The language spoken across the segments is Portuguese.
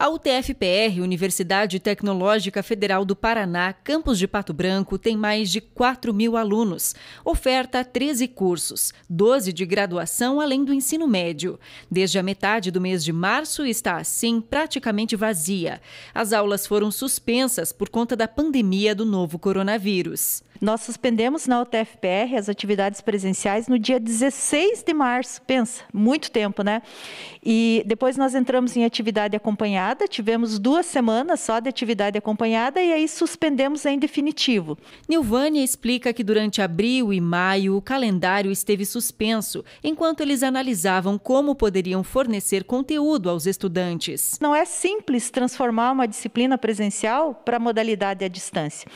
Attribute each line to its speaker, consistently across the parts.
Speaker 1: A UTFPR, Universidade Tecnológica Federal do Paraná, campus de Pato Branco, tem mais de 4 mil alunos. Oferta 13 cursos, 12 de graduação além do ensino médio. Desde a metade do mês de março está, assim, praticamente vazia. As aulas foram suspensas por conta da pandemia do novo coronavírus.
Speaker 2: Nós suspendemos na UTFPR as atividades presenciais no dia 16 de março. Pensa, muito tempo, né? E depois nós entramos em atividade acompanhada
Speaker 1: acompanhada, tivemos duas semanas só de atividade acompanhada e aí suspendemos em definitivo. Nilvânia explica que durante abril e maio o calendário esteve suspenso, enquanto eles analisavam como poderiam fornecer conteúdo aos estudantes. Não é
Speaker 2: simples transformar uma disciplina presencial para modalidade à distância.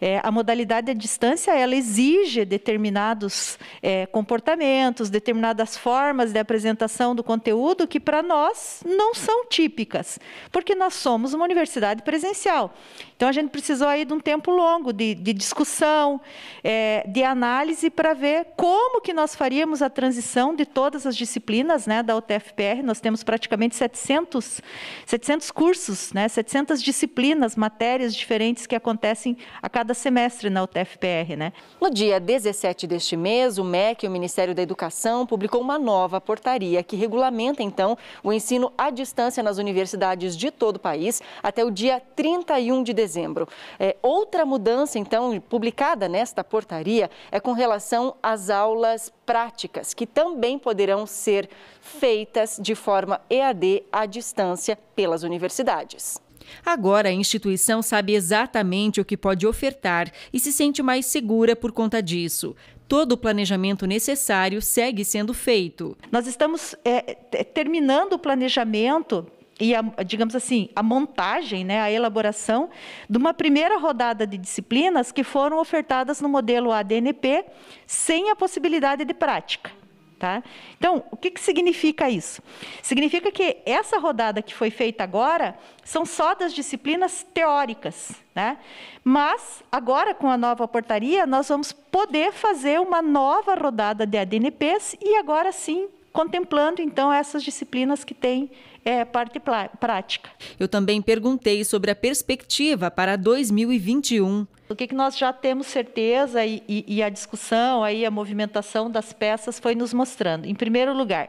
Speaker 2: É, a modalidade à distância ela exige determinados é, comportamentos, determinadas formas de apresentação do conteúdo que para nós não são típicas porque nós somos uma universidade presencial. Então, a gente precisou aí de um tempo longo de, de discussão, é, de análise, para ver como que nós faríamos a transição de todas as disciplinas né, da UTFPR. Nós temos praticamente 700, 700 cursos, né, 700 disciplinas, matérias diferentes que acontecem a cada semestre
Speaker 1: na UTFPR. Né? No dia 17 deste mês, o MEC, o Ministério da Educação, publicou uma nova portaria que regulamenta, então, o ensino à distância nas universidades cidades de todo o país até o dia 31 de dezembro. É, outra mudança, então, publicada nesta portaria é com relação às aulas práticas, que também poderão ser feitas de forma EAD à distância pelas universidades. Agora, a instituição sabe exatamente o que pode ofertar e se sente mais segura por conta disso. Todo o planejamento necessário segue sendo feito. Nós estamos é, é terminando o planejamento e a, digamos
Speaker 2: assim, a montagem, né, a elaboração de uma primeira rodada de disciplinas que foram ofertadas no modelo ADNP sem a possibilidade de prática. Tá? Então, o que, que significa isso? Significa que essa rodada que foi feita agora são só das disciplinas teóricas. Né? Mas, agora, com a nova portaria, nós vamos poder fazer uma nova rodada de ADNPs e
Speaker 1: agora sim contemplando então essas disciplinas que têm é, parte prática. Eu também perguntei sobre a perspectiva para 2021. O que, que nós já
Speaker 2: temos certeza e, e, e a discussão, aí, a movimentação das peças foi nos mostrando. Em primeiro lugar,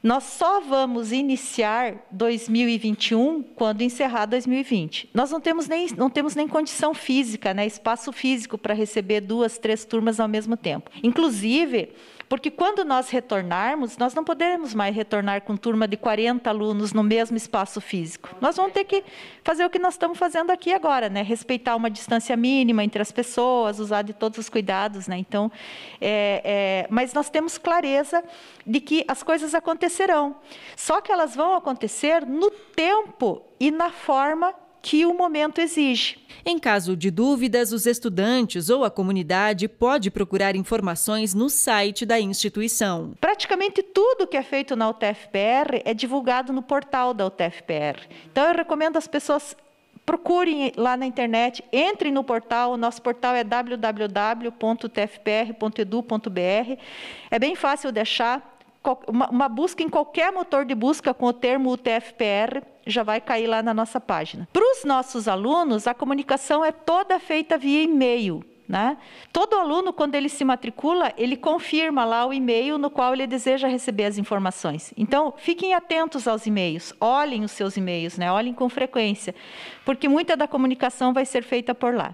Speaker 2: nós só vamos iniciar 2021 quando encerrar 2020. Nós não temos nem, não temos nem condição física, né, espaço físico para receber duas, três turmas ao mesmo tempo. Inclusive, porque quando nós retornarmos, nós não poderemos mais retornar com turma de 40 alunos no mesmo espaço físico. Nós vamos ter que fazer o que nós estamos fazendo aqui agora, né? Respeitar uma distância mínima entre as pessoas, usar de todos os cuidados, né? Então, é, é, mas nós temos clareza de que as coisas acontecerão. Só que elas vão acontecer no tempo
Speaker 1: e na forma que o momento exige. Em caso de dúvidas, os estudantes ou a comunidade pode procurar informações no site da instituição.
Speaker 2: Praticamente tudo que é feito na UTFPR é divulgado no portal da UTFPR. Então eu recomendo as pessoas procurem lá na internet, entrem no portal, o nosso portal é www.tfpr.edu.br. É bem fácil deixar uma busca em qualquer motor de busca com o termo UTF-PR já vai cair lá na nossa página. Para os nossos alunos, a comunicação é toda feita via e-mail. Né? Todo aluno, quando ele se matricula, ele confirma lá o e-mail no qual ele deseja receber as informações. Então, fiquem atentos aos e-mails, olhem os seus e-mails, né? olhem com frequência, porque muita da comunicação vai ser feita por lá.